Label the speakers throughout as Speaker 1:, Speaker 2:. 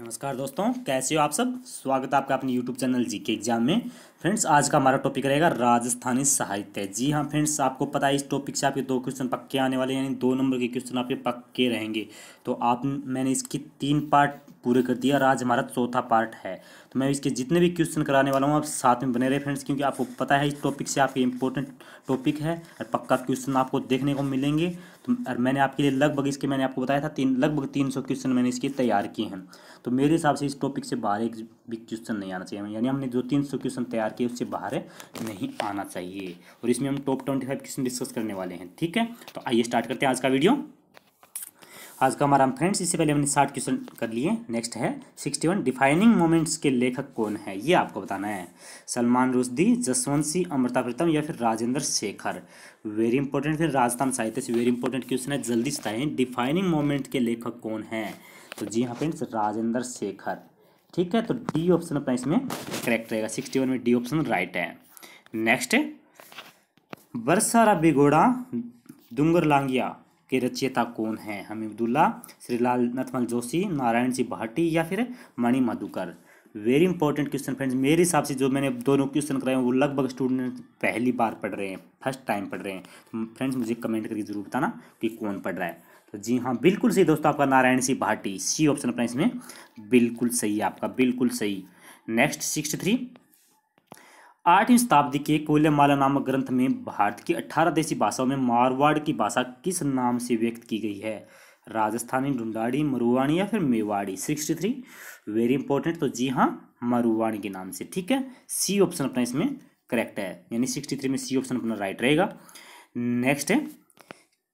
Speaker 1: नमस्कार दोस्तों कैसे हो आप सब स्वागत है आपका अपने यूट्यूब चैनल जी के एग्जाम में फ्रेंड्स आज का हमारा टॉपिक रहेगा राजस्थानी साहित्य जी हाँ फ्रेंड्स आपको पता है इस टॉपिक से आपके दो क्वेश्चन पक्के आने वाले यानी दो नंबर के क्वेश्चन आपके पक्के रहेंगे तो आप मैंने इसके तीन पार्ट पूरे कर दिया और आज हमारा चौथा पार्ट है तो मैं इसके जितने भी क्वेश्चन कराने वाला हूँ आप साथ में बने रहे फ्रेंड्स क्योंकि आपको पता है इस टॉपिक से आपके इंपॉर्टेंट टॉपिक है और पक्का क्वेश्चन आपको देखने को मिलेंगे तो मैंने आपके लिए लगभग इसके मैंने आपको बताया था तीन लगभग तीन सौ क्वेश्चन मैंने इसके तैयार किए हैं तो मेरे हिसाब से इस टॉपिक से बाहर एक भी क्वेश्चन नहीं आना चाहिए यानी हमने जो तीन सौ क्वेश्चन तैयार किए उससे बाहर नहीं आना चाहिए और इसमें हम top twenty five question discuss करने वाले हैं ठीक है तो आइए स्टार्ट करते हैं आज का वीडियो आज का हमारा फ्रेंड्स इससे पहले हमने साठ क्वेश्चन कर लिए नेक्स्ट है सिक्सटी वन डिफाइनिंग मोमेंट्स के लेखक कौन है ये आपको बताना है सलमान रुश्दी जसवंत सिंह अमृता प्रीतम या फिर राजेंद्र शेखर वेरी इंपॉर्टेंट फिर राजस्थान साहित्य से वेरी इंपॉर्टेंट क्वेश्चन है जल्दी से डिफाइनिंग मोमेंट के लेखक कौन है तो जी हाँ फ्रेंड्स राजेंद्र शेखर ठीक है तो डी ऑप्शन अपना इसमें करेक्ट रहेगा सिक्सटी वन में डी ऑप्शन राइट है नेक्स्ट बरसारा बिगोड़ा डूंगर लांगिया के रचयिता कौन है हमीदुल्ला श्रीलाल नथमल जोशी नारायण सिंह भाटी या फिर Mani Madhukar very important question friends मेरे हिसाब से जो मैंने दोनों क्वेश्चन कराए हैं वो लगभग स्टूडेंट पहली बार पढ़ रहे हैं फर्स्ट टाइम पढ़ रहे हैं तो फ्रेंड्स मुझे कमेंट करके जरूर बताना कि कौन पढ़ रहा है तो जी हाँ बिल्कुल सही दोस्तों आपका नारायण सिंह भाटी सी ऑप्शन अपना इसमें बिल्कुल सही है आपका बिल्कुल सही नेक्स्ट सिक्सटी थ्री आठवीं शताब्दी के माला नामक ग्रंथ में भारत की अठारह देशी भाषाओं में मारवाड़ की भाषा किस नाम से व्यक्त की गई है राजस्थानी ढूंढाड़ी मरुवाणी या फिर Mewari sixty three very important तो जी हाँ मरुवाणी के नाम से ठीक है सी ऑप्शन अपना इसमें करेक्ट है यानी सिक्सटी थ्री में सी ऑप्शन अपना राइट रहेगा नेक्स्ट है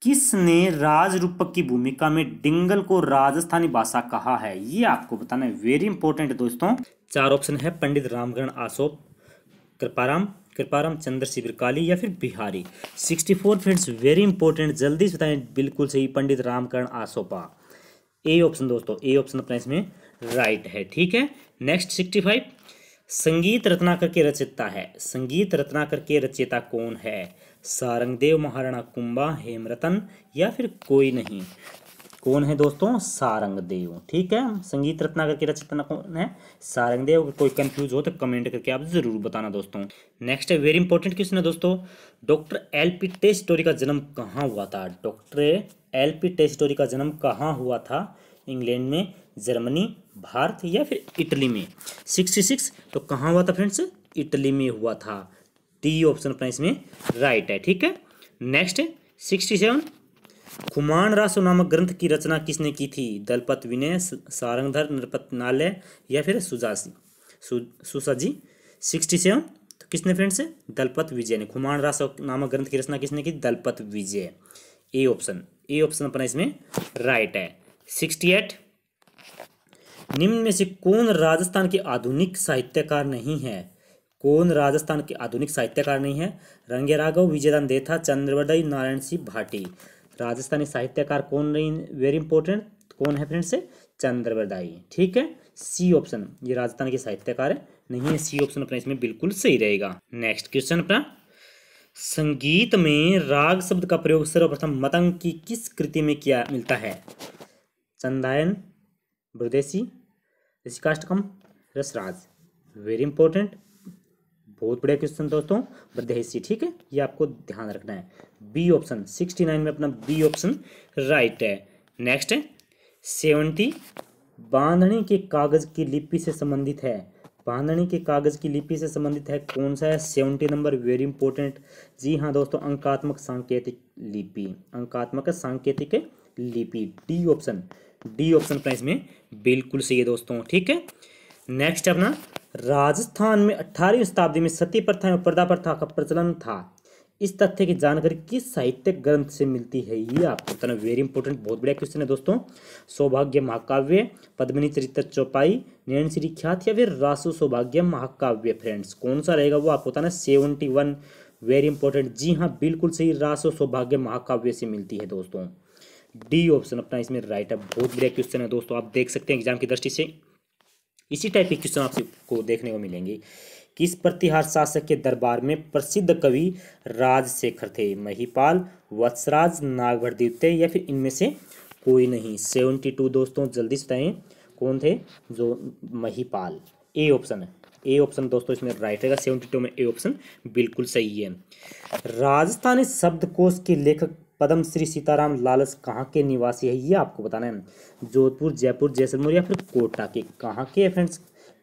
Speaker 1: किसने राजरूपक की भूमिका में डिंगल को राजस्थानी भाषा कहा है ये आपको बताना है वेरी इंपॉर्टेंट दोस्तों चार ऑप्शन है पंडित रामगण आसोप कृपाराम कृपाराम चंद्र शिविर काली या फिर Bihari sixty four friends very important जल्दी से बताएं बिल्कुल सही पंडित रामकरण आसोपा ए ऑप्शन दोस्तों ए ऑप्शन अपना इसमें राइट है ठीक है नेक्स्ट सिक्सटी फाइव संगीत रत्नाकर के रचयिता है संगीत रत्नाकर के रचयिता कौन है सारंगदेव महाराणा कुंभा हेमरतन या फिर कोई नहीं कौन है दोस्तों सारंग देव ठीक है संगीत रत्नाकर की रचना कौन है सारंग देव कोई कंफ्यूज हो तो कमेंट करके आप जरूर बताना दोस्तों नेक्स्ट है वेरी इंपॉर्टेंट क्वेश्चन है दोस्तों डॉक्टर एल पी टेस्टोरी का जन्म कहाँ हुआ था डॉक्टर एल पी टेस्टोरी का जन्म कहाँ हुआ था इंग्लैंड में जर्मनी भारत या फिर इटली में सिक्सटी सिक्स तो कहाँ हुआ था फ्रेंड्स इटली में हुआ था डी ऑप्शन अपना इसमें राइट है ठीक है next sixty seven Khuman Raso नामक ग्रंथ की रचना किसने की थी दलपत विनय सारंगधर नरपत नाले या फिर सुजासी सुसा जी सिक्सटी सेवन तो किसने फ्रेंड से दलपत विजय ने कुमान रासो नामक ग्रंथ की रचना किसने की Dalpat Vijay A option A option अपना इसमें राइट है सिक्सटी एट निम्न में से कौन राजस्थान के आधुनिक साहित्यकार नहीं है कौन राजस्थान के आधुनिक साहित्यकार नहीं है रंगे राघव विजयदान देथा चंद्रवदय नारायण सिंह भाटी राजस्थानी साहित्यकार कौन रही वेरी इंपॉर्टेंट कौन है फ्रेंड्स चंद्र बदाई ठीक है सी ऑप्शन ये राजस्थान के साहित्यकार है नहीं है सी ऑप्शन अपना इसमें बिल्कुल सही रहेगा नेक्स्ट क्वेश्चन अपना संगीत में राग शब्द का प्रयोग सर्वप्रथम मतंग की किस कृति में किया मिलता है चंदायन ब्रदेशी ऋषिकाष्टकम रसराज वेरी इंपॉर्टेंट बहुत बढ़िया क्वेश्चन दोस्तों बद्दे ठीक है ये आपको ध्यान रखना है बी ऑप्शन सिक्सटी नाइन में अपना बी ऑप्शन राइट है नेक्स्ट है सेवेंटी बांधनी के कागज की लिपि से संबंधित है बांधनी के कागज की लिपि से संबंधित है कौन सा है सेवनटी नंबर वेरी इंपॉर्टेंट जी हाँ दोस्तों अंकात्मक सांकेतिक लिपि अंकात्मक सांकेतिक लिपि D option D option price में बिल्कुल सही है दोस्तों ठीक है नेक्स्ट अपना राजस्थान में अठारहवीं शताब्दी में सती प्रथा एवं पर्दा प्रथा का प्रचलन था इस तथ्य की जानकारी किस साहित्य ग्रंथ से मिलती है ये आपको बताना वेरी इंपॉर्टेंट बहुत बढ़िया क्वेश्चन है दोस्तों सौभाग्य महाकाव्य पद्मिनी चरित्र चौपाई नयन श्री ख्यात या फिर रासो सौभाग्य महाकाव्य फ्रेंड्स कौन सा रहेगा वो आपको बताना सेवेंटी वन वेरी इंपॉर्टेंट जी हाँ बिल्कुल सही रासो सौभाग्य महाकाव्य से मिलती है दोस्तों डी ऑप्शन अपना इसमें राइट है बहुत बढ़िया क्वेश्चन है दोस्तों आप देख सकते हैं एग्जाम की दृष्टि से इसी टाइप के क्वेश्चन आपको देखने को मिलेंगे किस प्रतिहार शासक के दरबार में प्रसिद्ध कवि राजशेखर थे महीपाल वत्सराज नागभरदीप थे या फिर इनमें से कोई नहीं सेवेंटी टू दोस्तों जल्दी से बताएं कौन थे जो महीपाल ए ऑप्शन है ए ऑप्शन दोस्तों इसमें राइट रहेगा सेवेंटी टू में ए ऑप्शन बिल्कुल सही है राजस्थानी शब्दकोश के लेखक पदम श्री सीताराम लालस कहाँ के निवासी है ये आपको बताना है जोधपुर जयपुर जैसलमेर या फिर कोटा के कहाँ के फ्रेंड्स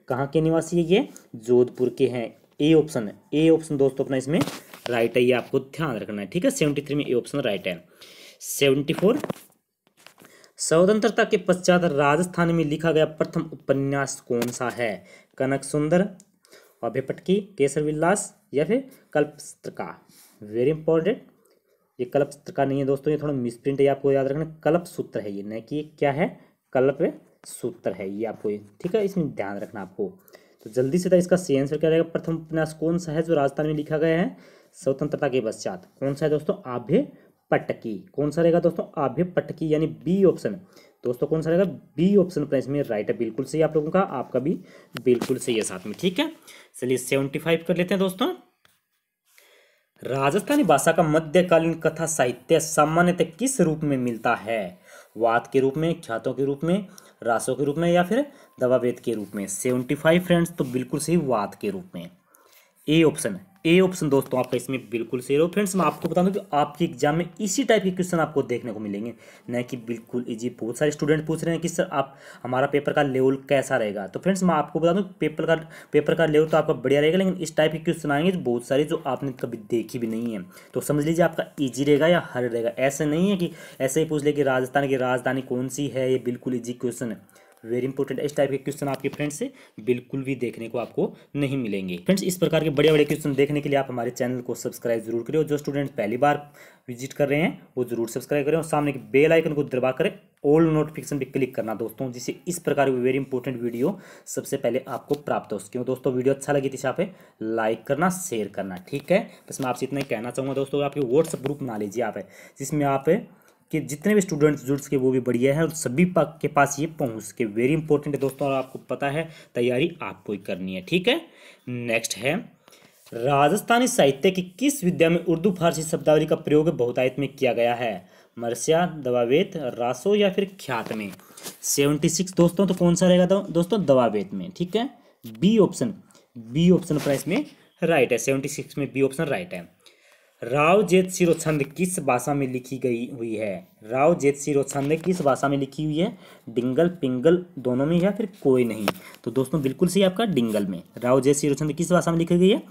Speaker 1: कहाँ के निवासी है ये जोधपुर के हैं ए ऑप्शन ए ऑप्शन दोस्तों अपना इसमें राइट है ये आपको ध्यान रखना है ठीक है सेवेंटी थ्री में ए ऑप्शन राइट है सेवेंटी फोर स्वतंत्रता के पश्चात राजस्थान में लिखा गया प्रथम उपन्यास कौन सा है कनक सुंदर अभ्यपटकी केसर विलास या फिर कल्पस्त्र का वेरी इंपॉर्टेंट ये कल्प सूत्र का नहीं है दोस्तों ये थोड़ा मिसप्रिंट है आपको याद रखना कल्प सूत्र है ये न कि क्या है कल्प सूत्र है ये आपको ठीक है इसमें ध्यान रखना आपको तो जल्दी से तो इसका सही आंसर क्या रहेगा प्रथम उपन्यास कौन सा है जो राजस्थान में लिखा गया है स्वतंत्रता के पश्चात कौन सा है दोस्तों आभ्य पटकी कौन सा रहेगा दोस्तों आभ्य पटकी यानी बी ऑप्शन दोस्तों कौन सा रहेगा बी ऑप्शन अपना इसमें राइट है बिल्कुल सही आप लोगों का आपका भी बिल्कुल सही है साथ में ठीक है चलिए सेवेंटी फाइव कर लेते हैं दोस्तों राजस्थानी भाषा का मध्यकालीन कथा साहित्य सामान्यतः किस रूप में मिलता है वाद के रूप में ख्यातों के रूप में रासों के रूप में या फिर दवावेद के रूप में सेवेंटी फाइव फ्रेंड्स तो बिल्कुल सही वाद के रूप में ए ऑप्शन है ए ऑप्शन दोस्तों आपका इसमें बिल्कुल सही हो फ्रेंड्स मैं आपको बता दूं कि आपके एग्जाम में इसी टाइप के क्वेश्चन आपको देखने को मिलेंगे न कि बिल्कुल इजी बहुत सारे स्टूडेंट पूछ रहे हैं कि सर आप हमारा पेपर का लेवल कैसा रहेगा तो फ्रेंड्स मैं आपको बता दूँ पेपर का पेपर का लेवल तो आपका बढ़िया रहेगा लेकिन इस टाइप के क्वेश्चन आएंगे बहुत सारे जो आपने कभी देखी भी नहीं है तो समझ लीजिए आपका ईजी रहेगा या हर रहेगा ऐसा नहीं है कि ऐसे ही पूछ ले कि राजस्थान की राजधानी कौन सी है ये बिल्कुल ईजी क्वेश्चन है वेरी इंपॉर्टेंट इस टाइप के क्वेश्चन आपके फ्रेंड्स से बिल्कुल भी देखने को आपको नहीं मिलेंगे फ्रेंड्स इस प्रकार के बड़े बड़े क्वेश्चन देखने के लिए आप हमारे चैनल को सब्सक्राइब जरूर करें और जो स्टूडेंट पहली बार विजिट कर रहे हैं वो जरूर सब्सक्राइब करें और सामने के बेल आइकन को दबा करें ऑल नोटिफिकेशन पे क्लिक करना दोस्तों जिससे इस प्रकार की वेरी इंपॉर्टेंट वीडियो सबसे पहले आपको प्राप्त हो सके दोस्तों वीडियो अच्छा लगी थी तो इसे आप लाइक करना शेयर करना ठीक है बस मैं आपसे इतना ही कहना चाहूँगा दोस्तों आपके व्हाट्सअप ग्रुप बना लीजिए आप जिसमें आप के जितने भी स्टूडेंट्स जुड़ सके वो भी बढ़िया है और सभी के पास ये पहुंच सके वेरी इंपॉर्टेंट है दोस्तों और आपको पता है तैयारी आपको ही करनी है ठीक है नेक्स्ट है राजस्थानी साहित्य की किस विद्या में उर्दू फारसी शब्दावली का प्रयोग बहुतायत में किया गया है मरसिया दवावेत रासो या फिर ख्यात में सेवेंटी सिक्स दोस्तों तो कौन सा रहेगा दोस्तों दवावेत में ठीक है B option B option price में राइट है सेवेंटी सिक्स में बी ऑप्शन राइट है राव जेत छंद किस भाषा में लिखी गई हुई है राव जेत छंद किस भाषा में लिखी हुई है डिंगल पिंगल दोनों में या फिर कोई नहीं तो दोस्तों बिल्कुल सही आपका डिंगल में राव जेत छंद किस भाषा में लिखी गई है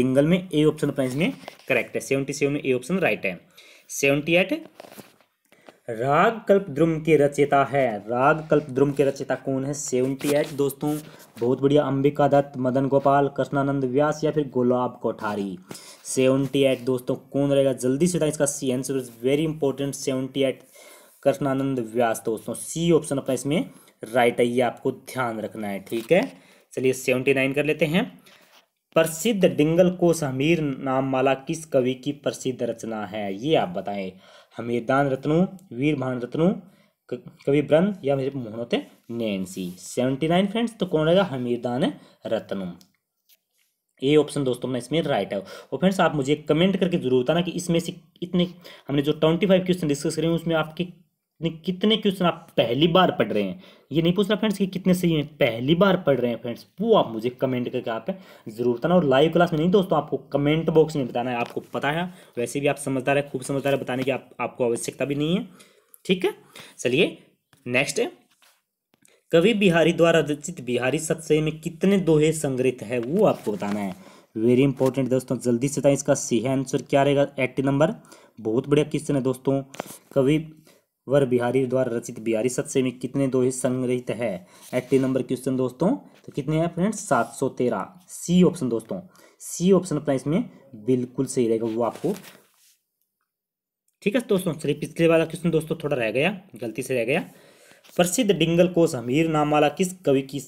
Speaker 1: डिंगल में ए ऑप्शन अपना इसमें करेक्ट है सेवेंटी सेवन में ए ऑप्शन राइट है सेवेंटी एट राग कल्प ध्रुम के रचयिता है राग कल्प द्रुम के रचयिता कौन है सेवेंटी एट दोस्तों बहुत बढ़िया अंबिका दत्त मदन गोपाल कृष्णानंद व्यास या फिर गुलाब कोठारी सेवेंटी एट दोस्तों कौन रहेगा जल्दी से बताएं इसका C answer is very important seventy eight Krishnanand Vyas दोस्तों सी ऑप्शन अपना इसमें राइट है ये आपको ध्यान रखना है ठीक है चलिए सेवेंटी नाइन कर लेते हैं प्रसिद्ध डिंगल को समीर नाम माला किस कवि की प्रसिद्ध रचना है ये आप बताएं हमीरदान रत्नु वीर भान रत्नु कवि ब्रन या मेरे मुँह होते नैन्सी सेवेंटी नाइन फ्रेंड्स तो कौन रहेगा हमीरदान रत्नु ये ऑप्शन दोस्तों में इसमें राइट है और फ्रेंड्स आप मुझे कमेंट करके जरूर बताना कि इसमें से इतने हमने जो ट्वेंटी फाइव क्वेश्चन डिस्कस करें उसमें आपके कितने क्वेश्चन आप पहली बार पढ़ रहे हैं ये नहीं पूछ रहा फ्रेंड्स कि कितने सही हैं पहली बार पढ़ रहे हैं फ्रेंड्स वो आप मुझे कमेंट करके आप जरूर बताना और लाइव क्लास में नहीं दोस्तों आपको कमेंट बॉक्स में बताना है आपको पता है वैसे भी आप समझदार है खूब समझदार है बताने की आप, आपको आवश्यकता भी नहीं है ठीक है चलिए नेक्स्ट कवि बिहारी द्वारा रचित बिहारी सत्सय में कितने दोहे संग्रहित है वो आपको बताना है वेरी इंपॉर्टेंट दोस्तों जल्दी से बताएं इसका सही आंसर क्या रहेगा एट्टी नंबर बहुत बढ़िया क्वेश्चन है दोस्तों कवि वर बिहारी द्वारा रचित बिहारी सत्य में कितने दोहे संग्रहित है एट्टी नंबर क्वेश्चन दोस्तों तो कितने हैं फ्रेंड्स सात सौ तेरह सी ऑप्शन दोस्तों सी ऑप्शन अपना इसमें बिल्कुल सही रहेगा वो आपको ठीक है दोस्तों चलिए पिछले वाला क्वेश्चन दोस्तों थोड़ा रह गया गलती से रह गया प्रसिद्ध डिंगल कोश हमीर वाला किस कवि की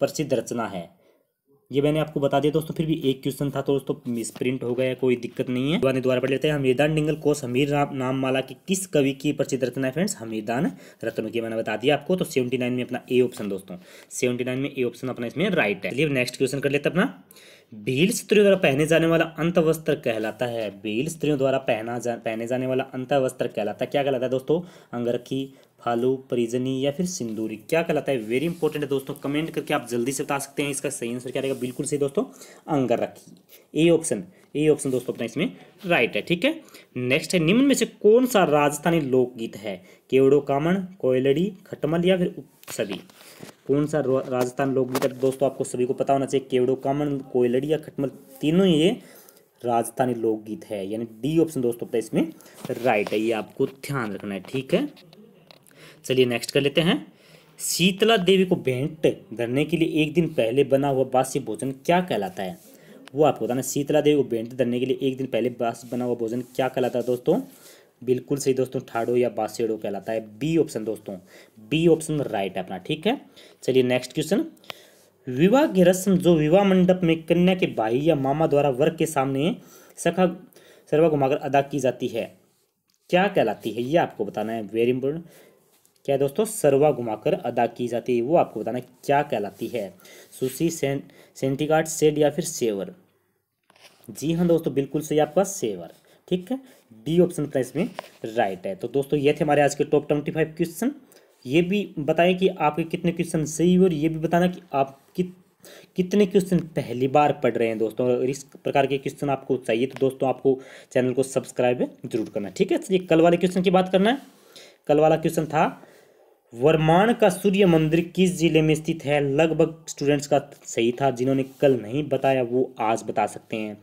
Speaker 1: प्रसिद्ध रचना है ये मैंने आपको बता दिया दोस्तों फिर भी एक क्वेश्चन था तो दोस्तों मिस प्रिंट हो गया कोई दिक्कत नहीं है दोबारा दोबारा पढ़ लेते हैं हमीरदान डिंगल को समीर नाम माला के किस कवि की प्रसिद्ध रचना है फ्रेंड्स हमीरदान रत्न की मैंने बता दिया आपको तो सेवेंटी नाइन में अपना ए ऑप्शन दोस्तों सेवेंटी नाइन में ए ऑप्शन अपना इसमें राइट है नेक्स्ट क्वेश्चन कर लेते अपना भील स्त्रियों द्वारा पहने जाने वाला अंत वस्त्र कहलाता है भील स्त्रियों द्वारा पहना जा पहने जाने वाला अंत वस्त्र कहलाता है क्या कहलाता है दोस्तों अंगरखी फालू परिजनी या फिर सिंदूरी क्या कहलाता है वेरी इंपॉर्टेंट है दोस्तों कमेंट करके आप जल्दी से बता सकते हैं इसका सही आंसर क्या रहेगा बिल्कुल सही दोस्तों रखी ए ऑप्शन ए ऑप्शन दोस्तों अपना इसमें राइट है ठीक है नेक्स्ट है निम्न में से कौन सा राजस्थानी लोकगीत है केवड़ो कामण कोयलड़ी खटमल या फिर सभी कौन सा राजस्थान लोकगीत है दोस्तों आपको सभी को पता होना चाहिए केवड़ो कामण कोयलड़ी या खटमल तीनों ये राजस्थानी लोकगीत है यानी डी ऑप्शन दोस्तों अपना इसमें राइट है ये आपको ध्यान रखना है ठीक है चलिए नेक्स्ट कर लेते हैं शीतला देवी को भेंट धरने के लिए एक दिन पहले बना हुआ बासी भोजन क्या कहलाता है वो आपको बताना शीतला देवी को भेंट धरने के लिए एक दिन पहले बास बना हुआ भोजन क्या कहलाता है दोस्तों बिल्कुल सही दोस्तों ठाडो या बासेड़ो कहलाता है बी ऑप्शन दोस्तों बी ऑप्शन राइट है अपना ठीक है चलिए नेक्स्ट क्वेश्चन विवाह की रस्म जो विवाह मंडप में कन्या के भाई या मामा द्वारा वर्ग के सामने सखा सर्वा घुमाकर अदा की जाती है क्या कहलाती है ये आपको बताना है वेरी इंपोर्टेंट क्या दोस्तों सरवा घुमाकर अदा की जाती है वो आपको बताना क्या कहलाती है सुशी सें सेंटिकार्ड सेड या फिर सेवर जी हाँ दोस्तों बिल्कुल सही आपका सेवर ठीक है डी ऑप्शन का इसमें राइट है तो दोस्तों ये थे हमारे आज के टॉप ट्वेंटी फाइव क्वेश्चन ये भी बताएं कि आपके कितने क्वेश्चन सही हुए और ये भी बताना कि आप कित कितने क्वेश्चन पहली बार पढ़ रहे हैं दोस्तों अगर इस प्रकार के क्वेश्चन आपको चाहिए तो दोस्तों आपको चैनल को सब्सक्राइब जरूर करना ठीक है चलिए कल वाले क्वेश्चन की बात करना है कल वाला क्वेश्चन था वर्मान का सूर्य मंदिर किस जिले में स्थित है लगभग स्टूडेंट्स का सही था जिन्होंने कल नहीं बताया वो आज बता सकते हैं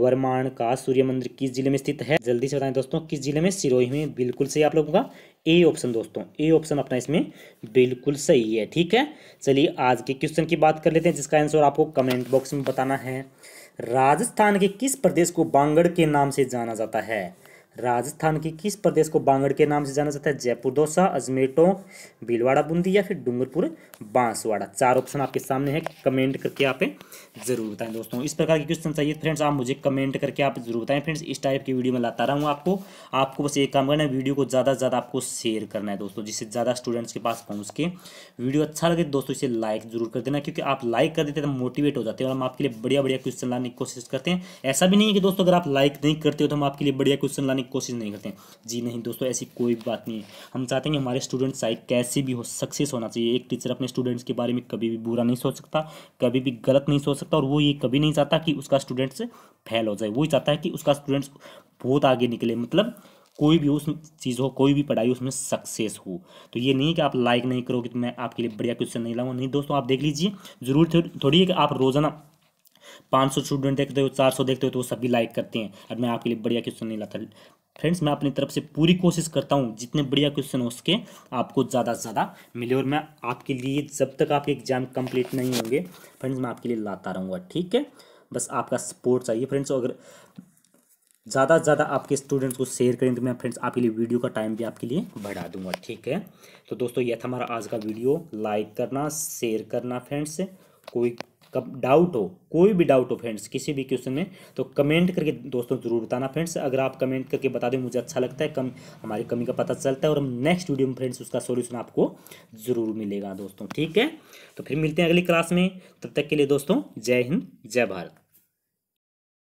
Speaker 1: वर्मान का सूर्य मंदिर किस जिले में स्थित है जल्दी से बताएं दोस्तों किस जिले में सिरोही में बिल्कुल सही आप लोगों का ए ऑप्शन दोस्तों ए ऑप्शन अपना इसमें बिल्कुल सही है ठीक है चलिए आज के क्वेश्चन की बात कर लेते हैं जिसका आंसर आपको कमेंट बॉक्स में बताना है राजस्थान के किस प्रदेश को बांगड़ के नाम से जाना जाता है राजस्थान के किस प्रदेश को बांगड़ के नाम से जाना जाता है जयपुर दौसा अजमेर टोंक भीलवाड़ा बूंदी या फिर डूंगरपुर बांसवाड़ा चार ऑप्शन आपके सामने है कमेंट करके आप जरूर बताएं दोस्तों इस प्रकार के क्वेश्चन चाहिए फ्रेंड्स आप मुझे कमेंट करके आप जरूर बताएं फ्रेंड्स इस टाइप की वीडियो में लाता रहा हूँ आपको आपको बस एक काम करना है वीडियो को ज़्यादा से ज़्यादा आपको शेयर करना है दोस्तों जिससे ज़्यादा स्टूडेंट्स के पास पहुँच के वीडियो अच्छा लगे दोस्तों इसे लाइक जरूर कर देना क्योंकि आप लाइक कर देते तो मोटिवेट हो जाते हैं और हम आपके लिए बढ़िया बढ़िया क्वेश्चन लाने की कोशिश करते हैं ऐसा भी नहीं है कि दोस्तों अगर आप लाइक नहीं करते हो तो हम आपके लिए बढ़िया क्वेश्चन लाने की कोशिश नहीं करते हैं जी नहीं दोस्तों ऐसी कोई बात नहीं हम चाहते हैं कि हमारे स्टूडेंट्स चाहे कैसे भी हो सक्सेस होना चाहिए एक टीचर अपने स्टूडेंट्स के बारे में कभी भी बुरा नहीं सोच सकता कभी भी गलत नहीं सोच सकता और वो ये कभी नहीं चाहता कि उसका स्टूडेंट्स फेल हो जाए वो चाहता है कि उसका स्टूडेंट्स बहुत आगे निकले मतलब कोई भी उस चीज़ हो कोई भी पढ़ाई उसमें सक्सेस हो तो ये नहीं कि आप लाइक नहीं करोगे तो मैं आपके लिए बढ़िया क्वेश्चन नहीं लाऊंगा नहीं दोस्तों आप देख लीजिए जरूर थोड़ी है कि आप रोजाना 500 स्टूडेंट देखते हो 400 देखते हो तो वो सभी लाइक करते हैं अब मैं आपके लिए बढ़िया क्वेश्चन नहीं लाता फ्रेंड्स मैं अपनी तरफ से पूरी कोशिश करता हूँ जितने बढ़िया क्वेश्चन हो सके आपको ज़्यादा से ज़्यादा मिले और मैं आपके लिए जब तक आपके एग्जाम कंप्लीट नहीं होंगे फ्रेंड्स मैं आपके लिए लाता रहूँगा ठीक है बस आपका सपोर्ट चाहिए फ्रेंड्स अगर ज़्यादा से ज़्यादा आपके स्टूडेंट्स को शेयर करें तो मैं फ्रेंड्स आपके लिए वीडियो का टाइम भी आपके लिए बढ़ा दूंगा ठीक है तो दोस्तों यह था हमारा आज का वीडियो लाइक करना शेयर करना फ्रेंड्स कोई कब डाउट हो कोई भी डाउट हो फ्रेंड्स किसी भी क्वेश्चन में तो कमेंट करके दोस्तों ज़रूर बताना फ्रेंड्स अगर आप कमेंट करके बता दें मुझे अच्छा लगता है कम हमारी कमी का पता चलता है और हम नेक्स्ट वीडियो में फ्रेंड्स उसका सोल्यूशन आपको ज़रूर मिलेगा दोस्तों ठीक है तो फिर मिलते हैं अगली क्लास में तब तक के लिए दोस्तों जय हिंद जय भारत